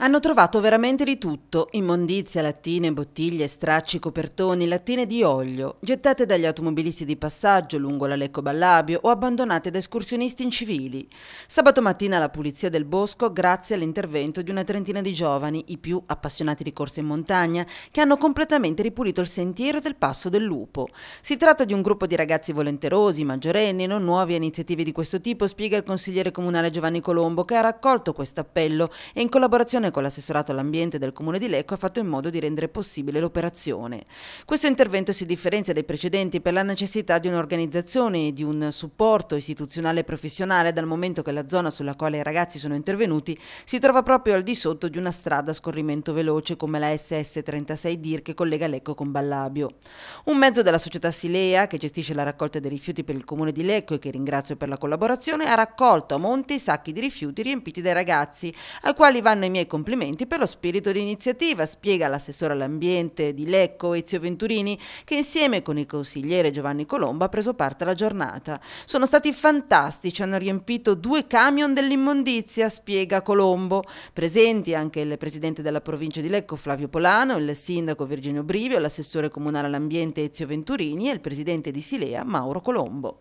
Hanno trovato veramente di tutto, immondizia, lattine, bottiglie, stracci, copertoni, lattine di olio, gettate dagli automobilisti di passaggio lungo la Lecco Ballabio o abbandonate da escursionisti incivili. Sabato mattina la pulizia del bosco grazie all'intervento di una trentina di giovani, i più appassionati di corsa in montagna, che hanno completamente ripulito il sentiero del Passo del Lupo. Si tratta di un gruppo di ragazzi volenterosi, maggiorenni, non nuovi a iniziative di questo tipo, spiega il consigliere comunale Giovanni Colombo, che ha raccolto questo appello e in collaborazione collaborazione con l'assessorato all'ambiente del Comune di Lecco ha fatto in modo di rendere possibile l'operazione. Questo intervento si differenzia dai precedenti per la necessità di un'organizzazione e di un supporto istituzionale e professionale dal momento che la zona sulla quale i ragazzi sono intervenuti si trova proprio al di sotto di una strada a scorrimento veloce come la SS 36 DIR che collega Lecco con Ballabio. Un mezzo della società Silea che gestisce la raccolta dei rifiuti per il Comune di Lecco e che ringrazio per la collaborazione ha raccolto a monte i sacchi di rifiuti riempiti dai ragazzi ai quali vanno i miei compagni complimenti per lo spirito di iniziativa, spiega l'assessore all'ambiente di Lecco Ezio Venturini, che insieme con il consigliere Giovanni Colombo ha preso parte alla giornata. Sono stati fantastici, hanno riempito due camion dell'immondizia, spiega Colombo. Presenti anche il presidente della provincia di Lecco Flavio Polano, il sindaco Virginio Brivio, l'assessore comunale all'ambiente Ezio Venturini e il presidente di Silea Mauro Colombo.